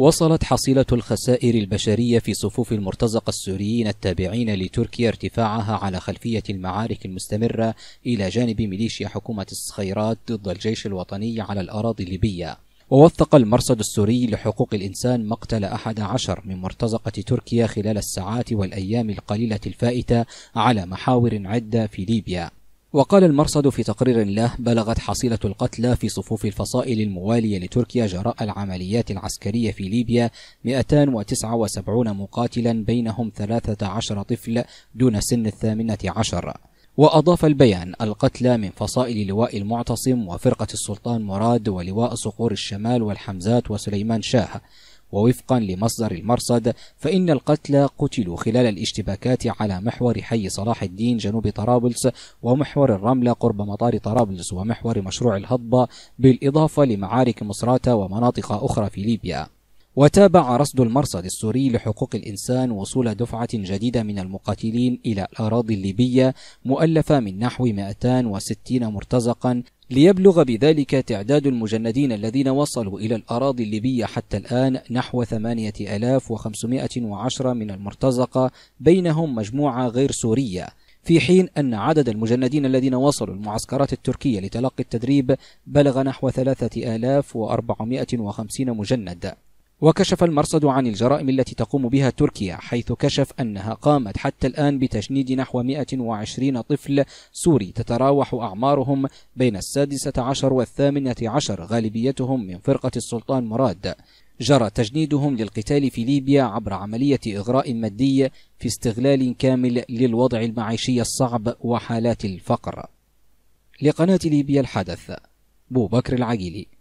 وصلت حصيلة الخسائر البشرية في صفوف المرتزقة السوريين التابعين لتركيا ارتفاعها على خلفية المعارك المستمرة إلى جانب ميليشيا حكومة الصخيرات ضد الجيش الوطني على الأراضي الليبية ووثق المرصد السوري لحقوق الإنسان مقتل أحد عشر من مرتزقة تركيا خلال الساعات والأيام القليلة الفائتة على محاور عدة في ليبيا وقال المرصد في تقرير له بلغت حصيلة القتلى في صفوف الفصائل الموالية لتركيا جراء العمليات العسكرية في ليبيا 279 مقاتلا بينهم 13 طفل دون سن الثامنة عشر وأضاف البيان القتلى من فصائل لواء المعتصم وفرقة السلطان مراد ولواء صقور الشمال والحمزات وسليمان شاه ووفقا لمصدر المرصد فإن القتلى قتلوا خلال الاشتباكات على محور حي صلاح الدين جنوب طرابلس ومحور الرملة قرب مطار طرابلس ومحور مشروع الهضبة بالإضافة لمعارك مصراتة ومناطق أخرى في ليبيا وتابع رصد المرصد السوري لحقوق الإنسان وصول دفعة جديدة من المقاتلين إلى الأراضي الليبية مؤلفة من نحو 260 مرتزقا ليبلغ بذلك تعداد المجندين الذين وصلوا إلى الأراضي الليبية حتى الآن نحو 8510 من المرتزقة بينهم مجموعة غير سورية في حين أن عدد المجندين الذين وصلوا المعسكرات التركية لتلقي التدريب بلغ نحو 3450 مجند وكشف المرصد عن الجرائم التي تقوم بها تركيا حيث كشف أنها قامت حتى الآن بتشنيد نحو 120 طفل سوري تتراوح أعمارهم بين السادسة عشر والثامنة عشر غالبيتهم من فرقة السلطان مراد جرى تجنيدهم للقتال في ليبيا عبر عملية إغراء مادي في استغلال كامل للوضع المعيشي الصعب وحالات الفقر لقناة ليبيا الحدث بو بكر العجيلي